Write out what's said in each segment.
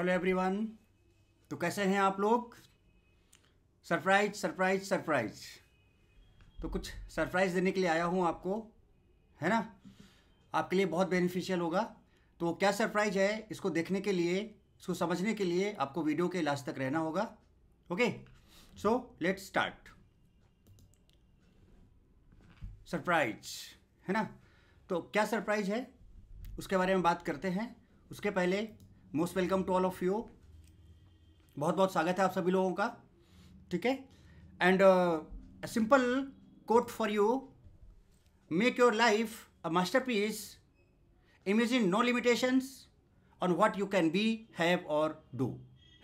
hello everyone तो कैसे हैं आप लोग सरप्राइज सरप्राइज सरप्राइज तो कुछ सरप्राइज देने के लिए आया हूँ आपको है ना आपके लिए बहुत बेनिफिशियल होगा तो क्या सरप्राइज है इसको देखने के लिए इसको समझने के लिए आपको वीडियो के लास्ट तक रहना होगा okay so let's start surprise है ना तो क्या सरप्राइज है उसके बारे में बात करते हैं उसके पहले most welcome to all of you बहुत बहुत स्वागत है आप सभी लोगों का ठीक है and simple quote for you make your life a masterpiece imagine no limitations on what you can be have or do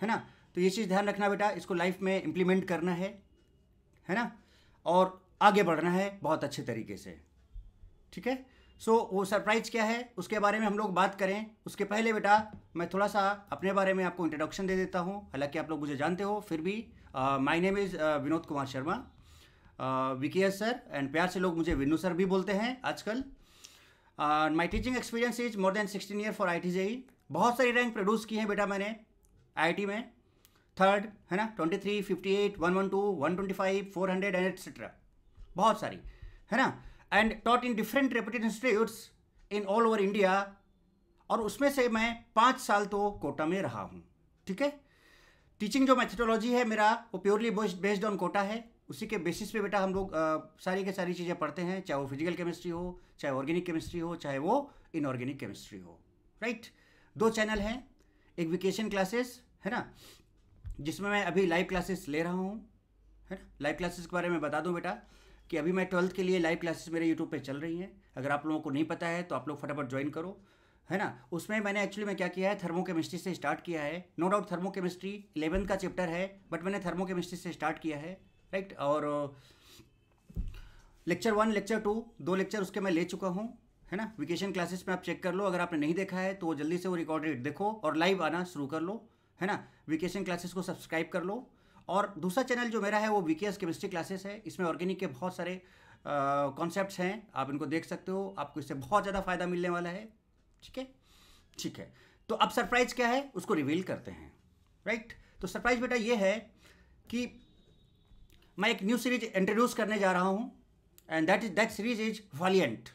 है ना तो ये चीज़ ध्यान रखना बेटा इसको लाइफ में इम्प्लीमेंट करना है है ना और आगे बढ़ना है बहुत अच्छे तरीके से ठीक है सो so, वो सरप्राइज क्या है उसके बारे में हम लोग बात करें उसके पहले बेटा मैं थोड़ा सा अपने बारे में आपको इंट्रोडक्शन दे देता हूँ हालांकि आप लोग मुझे जानते हो फिर भी my name is Vinod Kumar Sharma Vicky sir and प्यार से लोग मुझे विनू सर भी बोलते हैं आजकल my teaching experience is more than sixteen year for I T JEE बहुत सारी रैंक प्रोड्यूस की हैं बेटा मैंने आई में थर्ड है ना twenty three fifty eight one one two one twenty five four hundred and etcetera बहुत सारी है ना and taught in different reputed institutes in all over India और उसमें से मैं पाँच साल तो कोटा में रहा हूँ ठीक है टीचिंग जो मैथडोलॉजी है मेरा वो प्योरली बेस्ड ऑन कोटा है उसी के बेसिस पे बेटा हम लोग सारी के सारी चीज़ें पढ़ते हैं चाहे वो फिजिकल केमिस्ट्री हो चाहे ऑर्गेनिक केमिस्ट्री हो चाहे वो इनऑर्गेनिक केमिस्ट्री हो राइट दो चैनल हैं एक वेकेशन क्लासेस है ना जिसमें मैं अभी लाइव क्लासेस ले रहा हूँ है ना लाइव क्लासेस के बारे में बता दूँ बेटा कि अभी मैं ट्वेल्थ के लिए लाइव क्लासेस मेरे यूट्यूब पे चल रही हैं अगर आप लोगों को नहीं पता है तो आप लोग फटाफट ज्वाइन करो है ना उसमें मैंने एक्चुअली मैं क्या किया है थर्मो केमिस्ट्री से स्टार्ट किया है no doubt thermochemistry eleventh का चैप्टर है बट मैंने थर्मो केमिस्ट्री से स्टार्ट किया है राइट और लेक्चर वन लेक्चर टू दो लेक्चर उसके मैं ले चुका हूँ है ना वेकेशन क्लासेस में आप चेक कर लो अगर आपने नहीं देखा है तो जल्दी से वो रिकॉर्डेड देखो और लाइव आना शुरू कर लो है ना वेकेशन क्लासेस को सब्सक्राइब कर लो और दूसरा चैनल जो मेरा है वो वी केमिस्ट्री क्लासेस है इसमें ऑर्गेनिक के बहुत सारे कॉन्सेप्ट हैं आप इनको देख सकते हो आपको इससे बहुत ज़्यादा फायदा मिलने वाला है ठीक है ठीक है तो अब सरप्राइज क्या है उसको रिवील करते हैं राइट तो सरप्राइज बेटा ये है कि मैं एक न्यू सीरीज इंट्रोड्यूस करने जा रहा हूँ and that is that series is valiant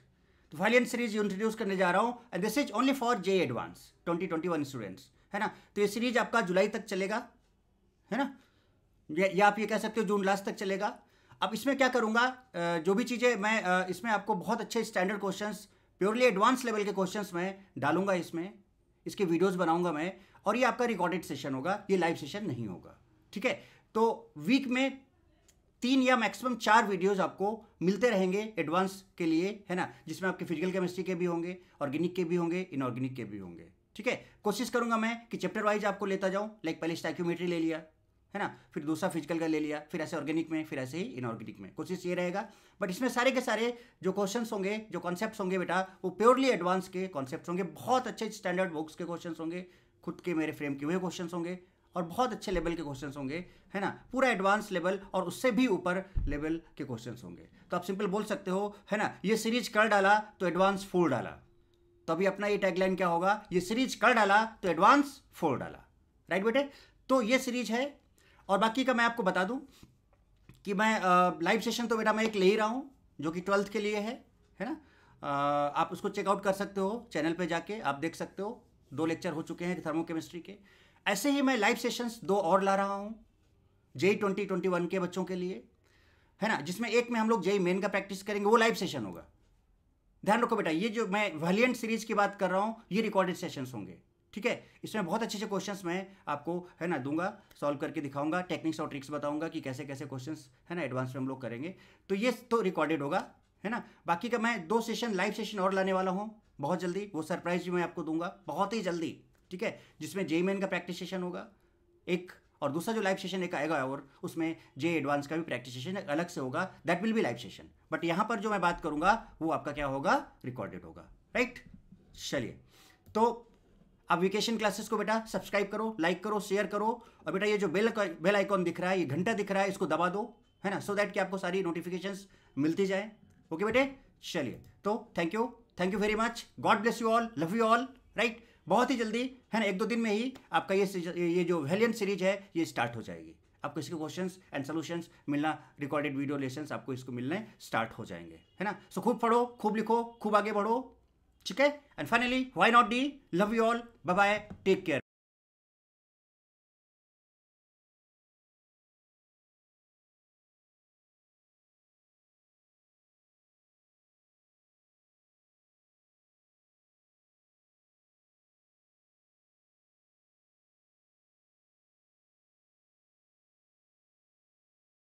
तो वालियंट सीरीज इंट्रोड्यूस करने जा रहा हूँ and this is only for J advance twenty twenty one students है ना तो ये सीरीज आपका जुलाई तक चलेगा है ना या आप ये कह सकते हो जून लास्ट तक चलेगा अब इसमें क्या करूँगा जो भी चीज़ें मैं इसमें आपको बहुत अच्छे standard questions purely advance level के क्वेश्चंस मैं डालूंगा इसमें इसके वीडियोस बनाऊंगा मैं और ये आपका रिकॉर्डेड सेशन होगा ये लाइव सेशन नहीं होगा ठीक है तो वीक में तीन या मैक्सिमम चार वीडियोस आपको मिलते रहेंगे एडवांस के लिए है ना जिसमें आपके फिजिकल केमिस्ट्री के भी होंगे ऑर्गेनिक के भी होंगे इनऑर्गेनिक के भी होंगे ठीक है कोशिश करूंगा मैं कि चैप्टर वाइज आपको लेता जाऊं लाइक पहले स्टैक्यूमेट्री ले लिया है ना फिर दूसरा फिजिकल का ले लिया फिर ऐसे ऑर्गेनिक में फिर ऐसे ही इनऑर्गेनिक में कोशिश ये रहेगा बट इसमें सारे के सारे जो क्वेश्चन होंगे जो कॉन्सेप्ट होंगे बेटा वो प्योरली एडवांस के कॉन्सेप्ट होंगे बहुत अच्छे स्टैंडर्ड बुक्स के क्वेश्चन होंगे खुद के मेरे फ्रेम के हुए क्वेश्चन होंगे और बहुत अच्छे लेवल के क्वेश्चन होंगे है ना पूरा एडवांस लेवल और उससे भी ऊपर लेवल के क्वेश्चन होंगे तो आप सिंपल बोल सकते हो है ना ये सीरीज कर डाला तो एडवांस फोर डाला तो अभी अपना ये टैगलाइन क्या होगा ये सीरीज कर डाला तो एडवांस फोर डाला राइट बेटे तो ये सीरीज है और बाकी का मैं आपको बता दूं कि मैं लाइव सेशन तो बेटा मैं एक ले ही रहा हूँ जो कि ट्वेल्थ के लिए है है ना आ, आप उसको चेकआउट कर सकते हो चैनल पे जाके आप देख सकते हो दो लेक्चर हो चुके हैं थर्मोकेमिस्ट्री के ऐसे ही मैं लाइव सेशंस दो और ला रहा हूँ जेई ट्वेंटी ट्वेंटी वन के बच्चों के लिए है ना जिसमें एक में हम लोग जेई मेन का प्रैक्टिस करेंगे वो लाइव सेशन होगा ध्यान रखो बेटा ये जो मैं वैलियंट सीरीज की बात कर रहा हूँ ये रिकॉर्डेड सेशंस होंगे ठीक है इसमें बहुत अच्छे अच्छे क्वेश्चन मैं आपको है ना दूंगा सॉल्व करके दिखाऊंगा टेक्निक्स और ट्रिक्स बताऊंगा कि कैसे कैसे क्वेश्चन है ना एडवांस में हम लोग करेंगे तो ये तो रिकॉर्डेड होगा है ना बाकी का मैं दो सेशन लाइव सेशन और लाने वाला हूँ बहुत जल्दी वो सरप्राइज भी मैं आपको दूंगा बहुत ही जल्दी ठीक है जिसमें जे मेन का प्रैक्टिस सेशन होगा एक और दूसरा जो लाइव सेशन एक आएगा और उसमें जे एडवांस का भी प्रैक्टिस सेशन अलग से होगा that will be live session but यहाँ पर जो मैं बात करूँगा वो आपका क्या होगा रिकॉर्डेड होगा राइट चलिए तो आप वेकेशन क्लासेस को बेटा सब्सक्राइब करो लाइक करो शेयर करो और बेटा ये जो बेल बेल आइकॉन दिख रहा है ये घंटा दिख रहा है इसको दबा दो है ना सो so दैट कि आपको सारी नोटिफिकेशन मिलती जाए ओके बेटे चलिए तो thank you thank you very much God bless you all love you all right बहुत ही जल्दी है ना एक दो दिन में ही आपका ये ये जो वेलियन सीरीज है ये स्टार्ट हो जाएगी आपको इसके क्वेश्चन एंड सोल्यूशंस मिलना रिकॉर्डेड वीडियो लेसन आपको इसको मिलने स्टार्ट हो जाएंगे है ना सो so, खूब पढ़ो खूब लिखो खूब आगे बढ़ो ठीक है and finally why not the love you all bye bye take care